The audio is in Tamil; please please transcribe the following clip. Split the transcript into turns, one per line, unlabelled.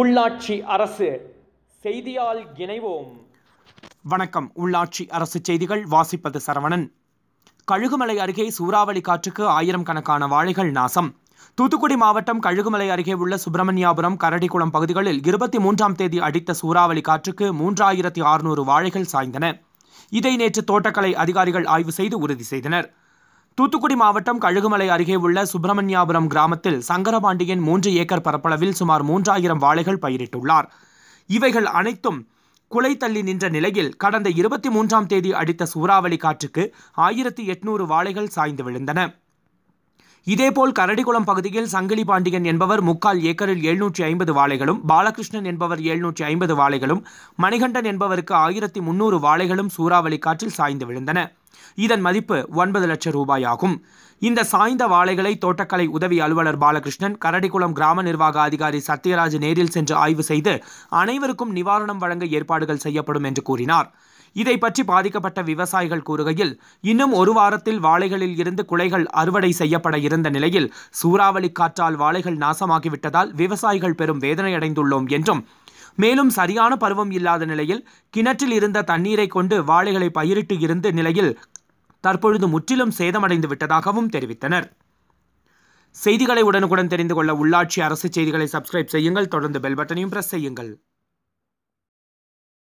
உள்ளாட்சி அரசு செய்தியால் இணைவோம் வணக்கம்
உள்ளாட்சி அரசு செய்திகள் வாசிப்பது சரவணன் கழுகுமலை அருகே சூறாவளி காற்றுக்கு ஆயிரம் கணக்கான வாழைகள் நாசம் தூத்துக்குடி மாவட்டம் கழுகுமலை அருகே உள்ள சுப்பிரமணியாபுரம் கரடிக்குளம் பகுதிகளில் இருபத்தி மூன்றாம் தேதி அடித்த சூறாவளி காற்றுக்கு மூன்றாயிரத்தி அறுநூறு வாழைகள் சாய்ந்தன இதை நேற்று தோட்டக்கலை அதிகாரிகள் ஆய்வு செய்து உறுதி செய்தனர் தூத்துக்குடி மாவட்டம் கழுகுமலை அருகே உள்ள சுப்பிரமணியாபுரம் கிராமத்தில் சங்கரபாண்டியன் மூன்று ஏக்கர் பரப்பளவில் சுமார் மூன்றாயிரம் வாழைகள் பயிரிட்டுள்ளார் இவைகள் அனைத்தும் குலை தள்ளி நின்ற நிலையில் கடந்த இருபத்தி மூன்றாம் தேதி அடித்த சூறாவளி காற்றுக்கு ஆயிரத்தி எட்நூறு வாழைகள் சாய்ந்து விழுந்தன இதேபோல் கரடிக்குளம் பகுதியில் சங்கிலி பாண்டியன் என்பவர் முக்கால் ஏக்கரில் எழுநூற்றி ஐம்பது வாழைகளும் பாலகிருஷ்ணன் என்பவர் எழுநூற்றி ஐம்பது வாழைகளும் மணிகண்டன் என்பவருக்கு ஆயிரத்தி முன்னூறு வாழைகளும் சூறாவளி காற்றில் சாய்ந்து விழுந்தன இதன் மதிப்பு ஒன்பது லட்சம் ரூபாயாகும் இந்த சாய்ந்த வாழைகளை தோட்டக்கலை உதவி அலுவலர் பாலகிருஷ்ணன் கரடிக்குளம் கிராம நிர்வாக அதிகாரி சத்யராஜ் நேரில் சென்று ஆய்வு செய்து அனைவருக்கும் நிவாரணம் வழங்க ஏற்பாடுகள் செய்யப்படும் என்று கூறினார் இதை பற்றி பாதிக்கப்பட்ட விவசாயிகள் கூறுகையில் இன்னும் ஒரு வாரத்தில் வாழைகளில் இருந்து குலைகள் அறுவடை செய்யப்பட இருந்த நிலையில் சூறாவளி காற்றால் வாழைகள் நாசமாகிவிட்டதால் விவசாயிகள் பெரும் வேதனையடைந்துள்ளோம் என்றும் மேலும் சரியான பருவம் இல்லாத நிலையில் கிணற்றில் இருந்த தண்ணீரை கொண்டு வாழைகளை பயிரிட்டு இருந்த நிலையில் தற்பொழுது முற்றிலும் சேதமடைந்து விட்டதாகவும் தெரிவித்தனர் செய்திகளை உடனுக்குடன் தெரிந்து கொள்ள உள்ளாட்சி அரசு செய்திகளை சப்ஸ்கிரைப் செய்யுங்கள் தொடர்ந்து பெல் பட்டனையும் பிரஸ் செய்யுங்கள்